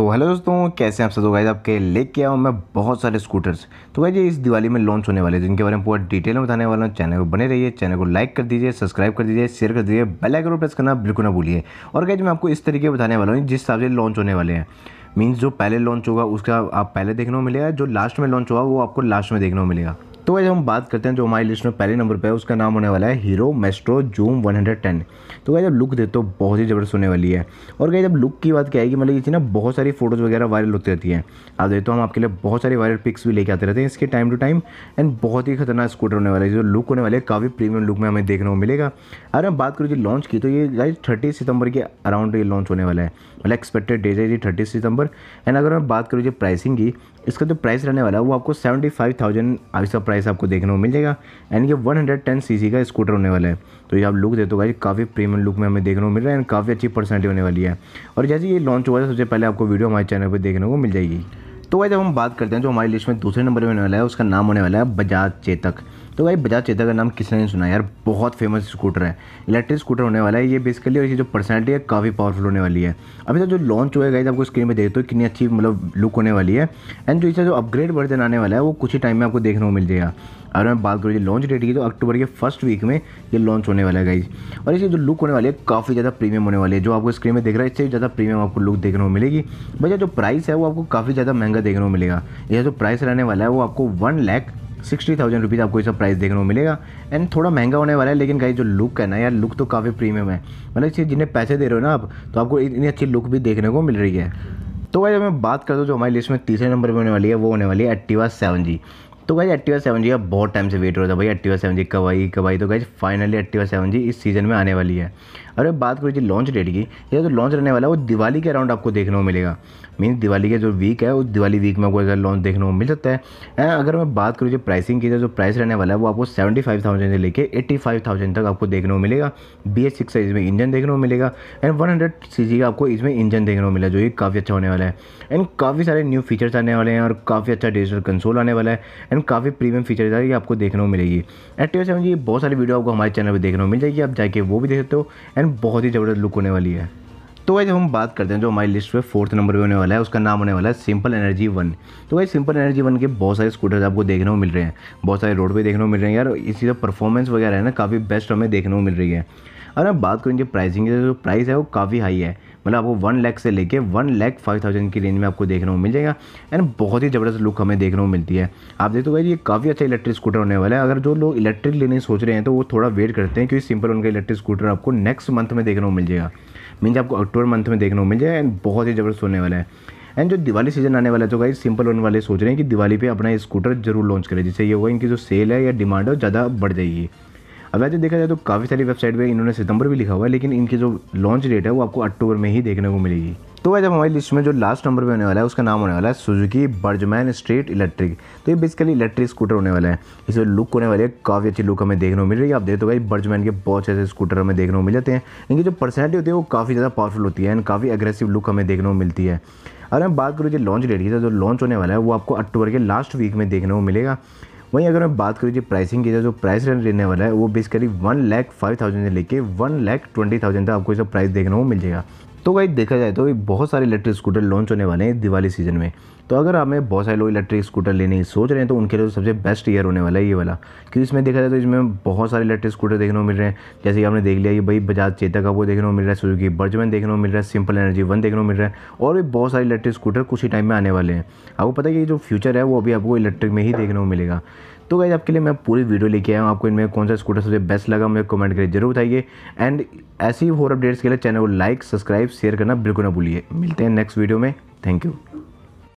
तो हेलो दोस्तों कैसे हैं आप सब गाइज तो आपके लेके आया हूँ मैं बहुत सारे स्कूटर्स तो भाई ये इस दिवाली में लॉन्च होने वाले हैं जिनके बारे में पूरा डिटेल में बताने वाला हूँ चैनल को बने रहिए चैनल को लाइक कर दीजिए सब्सक्राइब कर दीजिए शेयर कर दीजिए बेल आइकन को प्रेस करना बिल्कुल ना भूलिए और गाइज मैं आपको इस तरीके बताने वाला हूँ जिस हिसाब से लॉन्च होने वाले हैं मीन्स जो पहले लॉन्च होगा उसका आप पहले देखने को मिलेगा जो लास्ट में लॉन्च होगा वो आपको लास्ट में देखने को मिलेगा तो वैसे हम बात करते हैं जो हमारी लिस्ट में पहले नंबर पर है उसका नाम होने वाला है हीरो मेस्ट्रो जूम 110 तो क्या जब लुक देते हो बहुत ही ज़बरदस्त होने वाली है और क्या जब लुक की बात क्या है कि मतलब इसकी ना बहुत सारी फोटोज़ वगैरह वायरल होती रहती हैं आप देखते हो हम आपके लिए बहुत सारी वायरल पिक्स भी लेके आते रहते हैं इसके टाइम टू टाइम एंड बहुत ही खतरनाक स्कूटर होने वाला है जो लुक होने वाले काफ़ी प्रीमियम लुक में हमें देखने को मिलेगा अगर हम बात करूँ जी लॉन्च की तो ये गाइज थर्टी सितंबर के अराउंड ये लॉन्च होने वाला है मतलब एक्सपेक्टेड डेट है जी थर्टी सितंबर एंड अगर मैं बात करूँ जी प्राइसिंग की इसका जो प्राइस रहने वाला है वो आपको सेवेंटी फाइव थाउजेंड इसका प्राइस आपको देखने को मिल जाएगा एंड ये one hundred ten C C का स्कूटर होने वाला है तो ये आप लुक देते होगा काफ़ी प्रीमियम लुक में हमें देखने को मिल रहा है एंड काफ़ी अच्छी पर्सनैलिटी होने वाली है और जैसे ये लॉन्च हुआ है सबसे पहले आपको वीडियो हमारे चैनल पर देखने को मिल जाएगी तो वह जब हम बात करते हैं जो हमारी लिस्ट में दूसरे नंबर में होने वाला है उसका नाम होने वाला है बजाज चेतक तो भाई बजाज चेता का नाम किसने नहीं सुना यार बहुत फेमस स्कूटर है इलेक्ट्रिक स्कूटर होने वाला है ये बेसिकली और ये जो पर्सनैलिटी है काफ़ी पावरफुल होने वाली है अभी तक जो लॉन्च हुआ है आपको स्क्रीन में देखते हो कितनी अच्छी मतलब लुक होने वाली है एंड जो इसका जो अपग्रेड वर्जन आने वाला है वो कुछ ही टाइम में आपको देखने को मिल जाएगा अगर मैं बात करूँ ये लॉन्च डेट की तो अक्टूबर के फर्स्ट वीक में ये लॉन्च होने वाला है गाइज और इसकी जो लुक होने वाली है काफ़ी ज़्यादा प्रीमियम होने वाली है जो आपको स्क्रीन में देख रहा है इससे ज़्यादा प्रीमियम आपको लुक देखने को मिलेगी भैया जो प्राइस है वो आपको काफ़ी ज़्यादा महंगा देखने को मिलेगा यह जो प्राइस रहने वाला है वो आपको one lakh sixty thousand rupees आपको इसका प्राइस देखने को मिलेगा एंड थोड़ा महंगा होने वाला है लेकिन गाइस जो लुक है ना यार लुक तो काफ़ी प्रीमियम है मतलब इसे जिन्हें पैसे दे रहे हो ना आप तो आपको इतनी अच्छी लुक भी देखने को मिल रही है तो जब मैं बात करता हूँ जो हमारी लिस्ट में तीसरे नंबर पर होने वाली है वो होने वाली है एक्टिवा सेवन जी तो गाइज एक्टिवा सेवन जी अब बहुत टाइम से वेट हो रहा था भाई एक्टिवा सेवन जी कब आई कब आई तो guys finally Activa seven G इस सीज़न में आने वाली है और अब बात करें जी लॉन्च डेट की या जो लॉन्च रहने वाला है वो दिवाली के अराउंड आपको देखने को मिलेगा मीन दिवाली का जो वीक है वो दिवाली वीक में आपको लॉन्च देखने को मिल सकता है एंड अगर मैं बात करूँ तो जो प्राइसिंग की जो प्राइस रहने वाला है वो आपको सेवेंटी फाइव थाउजेंड से लेकर एट्टी फाइव थाउजेंड तक आपको देखने को मिलेगा बी एस सिक्स में इंजन देखने को मिलेगा and one hundred C G का आपको इसमें इंजन देखने को मिला जो ये काफ़ी अच्छा होने वाला है एंड काफ़ी सारे न्यू फीचर्स आने वाले हैं और काफ़ी अच्छा डिजिटल कंसोल आने वाला है एंड काफ़ी प्रीमियम फीचर्स है ये आपको देखने को मिलेगी एट्टी सेवन जी बहुत सारी वीडियो आपको हमारे चैनल पर देखने को मिल जाएगी आप जाके वो भी देख सकते हो एंड में बहुत ही ज़बरदस्त लुक होने वाली है तो वैसे हम बात करते हैं जो हमारी लिस्ट में फोर्थ नंबर पे होने वाला है उसका नाम होने वाला है सिंपल एनर्जी वन तो वैसे सिंपल एनर्जी वन के बहुत सारे स्कूटर्स आपको देखने को मिल रहे हैं बहुत सारे रोड पे देखने को मिल रहे हैं यार इसी का परफॉर्मेंस वगैरह है ना काफ़ी बेस्ट हमें देखने को मिल रही है अगर हम बात करूँ तो जो प्राइसिंग की जो प्राइस है वो काफ़ी हाई है मतलब आपको वन लैख से लेके वन लैख फाइव थाउजेंड की रेंज में आपको देखने को मिल जाएगा एंड बहुत ही ज़बरदस्त लुक हमें देखने को मिलती है आप देखो तो भाई ये काफ़ी अच्छा इलेक्ट्रिक स्कूटर होने वाला है अगर जो लोग इलेक्ट्रिक लेने सोच रहे हैं तो वो थोड़ा वेट करते हैं क्योंकि सिंपल उनका इलेक्ट्रिक स्कूटर आपको नेक्स्ट मंथ में देखने को मिल जाएगा मीन्स आपको अक्टूबर मंथ में देखने को मिल जाएगा एंड बहुत ही ज़बरदस्त होने वाला है एंड जो दिवाली सीजन आने वाला है तो गाइज सिंपल होने वाले सोच रहे हैं कि दिवाली पे अपना स्कूटर जरूर लॉन्च करें जिससे ये होगा इनकी जो सेल है या डिमांड है ज़्यादा बढ़ जाएगी अब वैसे देखा जाए तो काफ़ी सारी वेबसाइट पर इन्होंने सितंबर भी लिखा हुआ है लेकिन इनकी जो लॉन्च डेट है वो आपको अक्टूबर में ही देखने को मिलेगी तो वैसे हमारी लिस्ट में जो लास्ट नंबर पे होने वाला है उसका नाम होने वाला है सुजुकी बर्जमैन स्ट्रीट इलेक्ट्रिक तो ये बेसिकली इलेक्ट्रिक स्कूटर होने वाला है इसमें लुक होने वाली है काफ़ी अच्छी लुक हमें देखने को मिल रही है आप देखते हो भाई बर्जमैन के बहुत ऐसे स्कूटर हमें देखने को मिल जाते हैं इनकी जो पर्सनैलिटी होती है वो काफ़ी ज़्यादा पावरफुल होती है एंड काफ़ी अग्रेसिव लुक हमें देखने को मिलती है अगर मैं बात करूँ जो लॉन्च डेट की जो लॉन्च होने वाला है वो आपको अक्टूबर के लास्ट वीक में देखने को मिलेगा वहीं अगर मैं बात करूँ जो प्राइसिंग की जो प्राइस रेंज रहने वाला है वो basically one lakh five thousand से लेकर वन लैख ट्वेंटी थाउजेंड तक आपको इसका प्राइस देखने को मिल जाएगा तो भाई देखा जाए तो बहुत सारे इलेक्ट्रिक स्कूटर लॉन्च होने वाले हैं दिवाली सीजन में तो अगर हमें बहुत सारे लोग इलेक्ट्रिक स्कूटर लेने की सोच रहे हैं तो उनके लिए तो सबसे बेस्ट ईयर होने वाला है ये वाला क्योंकि इसमें देखा जाए तो इसमें बहुत सारे इलेक्ट्रिक स्कूटर देखने को मिल रहे हैं जैसे कि आपने देख लिया कि भाई बजाज चेता का वो देखने को मिल रहा है सुजुकी बर्जमैन देखने को मिल रहा है सिंपल एनर्जी वन देखने को मिल रहा है और भी बहुत सारे इलेक्ट्रिक स्कूटर कुछ ही टाइम में आने वाले हैं आपको पता है कि जो फ्यूचर है वो अभी आपको इलेक्ट्रिक में ही देखने को मिलेगा तो गाइज आपके लिए मैं पूरी वीडियो लेके आया हूँ आपको इनमें कौन सा स्कूटर सबसे बेस्ट लगा मुझे कमेंट करके जरूर बताइए एंड ऐसी और अपडेट्स के लिए चैनल को लाइक सब्सक्राइब शेयर करना बिल्कुल ना भूलिए मिलते हैं नेक्स्ट वीडियो में थैंक यू